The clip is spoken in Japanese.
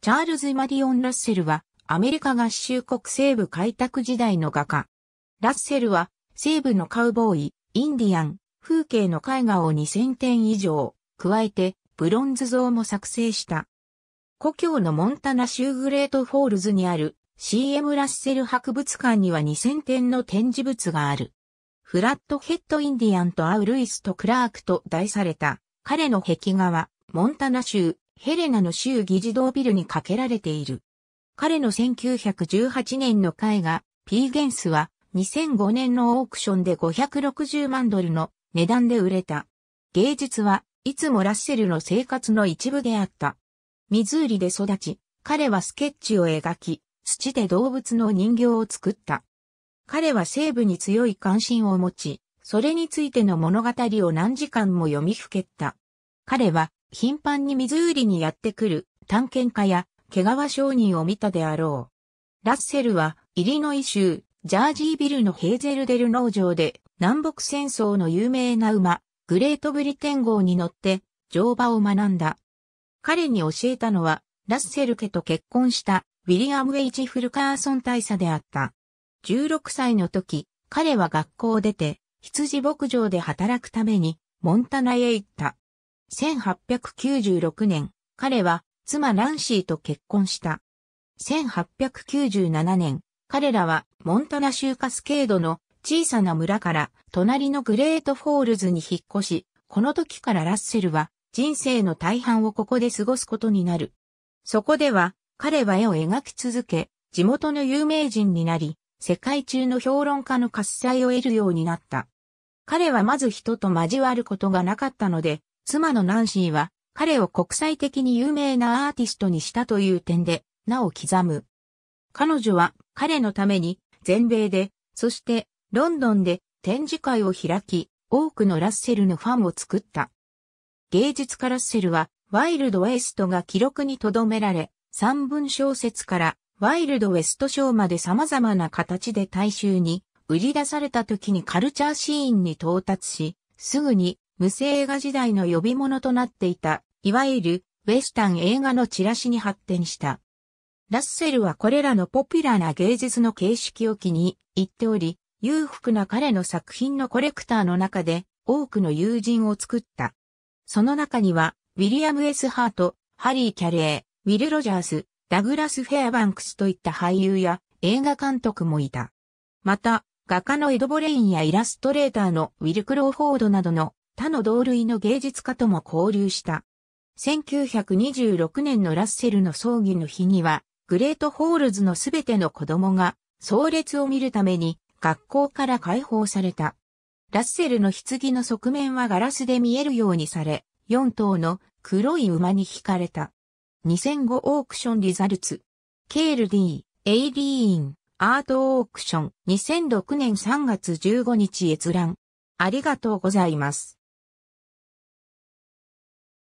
チャールズ・マディオン・ラッセルは、アメリカ合衆国西部開拓時代の画家。ラッセルは、西部のカウボーイ、インディアン、風景の絵画を2000点以上、加えて、ブロンズ像も作成した。故郷のモンタナ州グレートフォールズにある CM ラッセル博物館には2000点の展示物がある。フラットヘッドインディアンとアウルイスとクラークと題された彼の壁画はモンタナ州ヘレナの州議事堂ビルにかけられている。彼の1918年の絵画、ピーゲンスは2005年のオークションで560万ドルの値段で売れた。芸術はいつもラッセルの生活の一部であった。ミズーリで育ち、彼はスケッチを描き、土で動物の人形を作った。彼は西部に強い関心を持ち、それについての物語を何時間も読みふけった。彼は頻繁に水売りにやってくる探検家や毛皮商人を見たであろう。ラッセルは、イリノイ州、ジャージービルのヘーゼルデル農場で、南北戦争の有名な馬、グレートブリテン号に乗って、乗馬を学んだ。彼に教えたのは、ラッセル家と結婚したウィリアム・エイジ・フルカーソン大佐であった。16歳の時、彼は学校を出て、羊牧場で働くために、モンタナへ行った。1896年、彼は妻ランシーと結婚した。1897年、彼らはモンタナ州カスケードの小さな村から隣のグレートフォールズに引っ越し、この時からラッセルは人生の大半をここで過ごすことになる。そこでは彼は絵を描き続け、地元の有名人になり、世界中の評論家の喝采を得るようになった。彼はまず人と交わることがなかったので、妻のナンシーは、彼を国際的に有名なアーティストにしたという点で、名を刻む。彼女は彼のために全米で、そしてロンドンで展示会を開き、多くのラッセルのファンを作った。芸術家ラッセルは、ワイルドウェストが記録に留められ、三文小説からワイルドウェスト賞まで様々な形で大衆に売り出された時にカルチャーシーンに到達し、すぐに無声映画時代の呼び物となっていた、いわゆるウェスタン映画のチラシに発展した。ラッセルはこれらのポピュラーな芸術の形式を気に入っており、裕福な彼の作品のコレクターの中で多くの友人を作った。その中には、ウィリアム・エス・ハート、ハリー・キャレー、ウィル・ロジャース、ダグラス・フェアバンクスといった俳優や映画監督もいた。また、画家のエド・ボレインやイラストレーターのウィル・クローフォードなどの他の同類の芸術家とも交流した。1926年のラッセルの葬儀の日には、グレートホールズのすべての子供が、葬列を見るために、学校から解放された。ラッセルの棺の側面はガラスで見えるようにされ、4頭の黒い馬に惹かれた。2005オークションリザルツ。ケール D、エイリーン、アートオークション2006年3月15日閲覧。ありがとうございます。